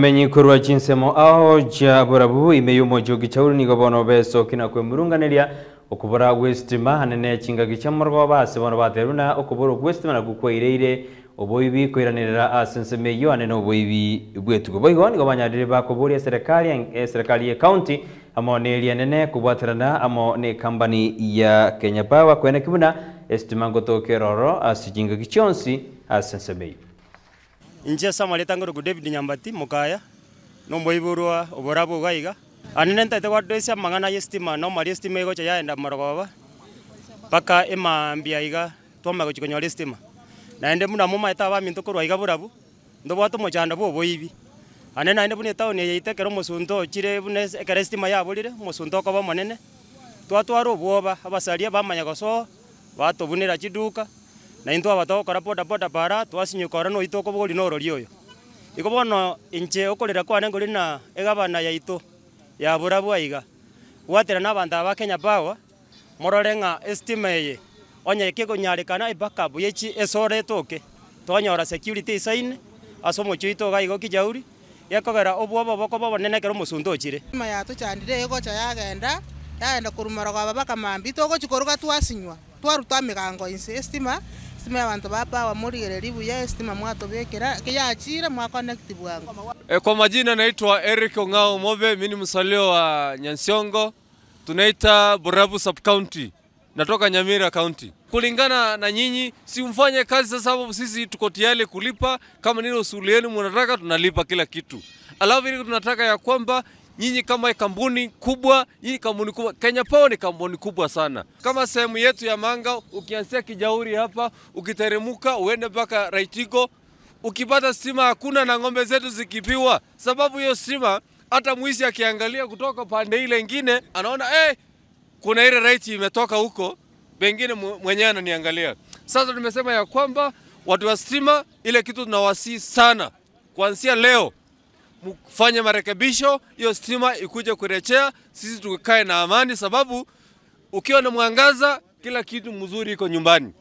Menyikuru wa chinsemo aho jaburabu yu mojo chauri ni gobono beso kina kwe murunga nilia Okubura westima hanene chingagi chamorgo base wano bateruna okubora westima na kukwa ire ire oboibi kwiranirira asense ah, meyo hanene oboibi bwetugo boigo nigo banyarire bakoboria serikali ya eh, serikali ya county amo nelia nene kubwaterana amo ne kambani ya Kenya Power kwene kibuna estima ngoto ngotokeroro asijinga ah, gichonsi asense ah, meyo inche ase amaretangoro ku david nyambati mukaya no nomboiborwa oborabo gaiga anene ntaete gwaddo mangana yestima no estima yestima ego cha yaenda marogoba paka ema mpaka emaambi aiga ko gochia konyora estima naende buna amo maete aba aminto korwa iga borabu ndobwate omochanda bwa oboibi ane naende buna etaoni eye ekero omosunto ochire buna ekero estima yaborire omosunto okoba omonene twatwara obwoba abasari abamanya gosoa batobunera chiduka na into abatogokora bodaboda bara twasinyokora noito okobogoria na orori oyo igo bono inche okorera kwane ngori na egabana ya burabu aiga gwatera na banda ba kenya power morore ng'a estima eye onya ekegonyarikana ebackup yechi esore etoke twanyora security sign isaine ase omochuito iga igo kijauri gekogera obwoba oboko bobonene ekero omosunto ochire ema yatochandire egocha yagenda yagenda korumara kwa babaka mambi togochi koruga twasinywa twaruta emigango inse estima sima abantu bapa wamurigire ribuya estima mwatobekera kiyachira mwaconnect bwangu e, eh, kwa majina naitwa Eric Ong'ao Mobe, mimi ni msalio wa Nyansiongo, tunaita Burabu sub county, natoka Nyamira county. Kulingana na nyinyi, si mfanye kazi sasa, sababu sisi tuko tayari kulipa. Kama nini usuli yenu mnataka, tunalipa kila kitu. Alafu ili tunataka ya kwamba nyinyi kama kampuni kubwa, nyinyi kampuni kubwa, Kenya Power ni kampuni kubwa sana. Kama sehemu yetu ya Manga, ukianzia Kijauri hapa ukiteremuka uende mpaka Raitiko, ukipata stima hakuna na ng'ombe zetu zikipiwa, sababu hiyo stima, hata mwizi akiangalia kutoka pande ile ingine anaona hey, eh, kuna ile raiti imetoka huko, pengine mwenyewe ananiangalia. Sasa tumesema ya kwamba watu wa stima, ile kitu tunawasii sana kuanzia leo mfanye marekebisho, hiyo stima ikuje kurejea, sisi tukae na amani, sababu ukiwa na mwangaza kila kitu mzuri iko nyumbani.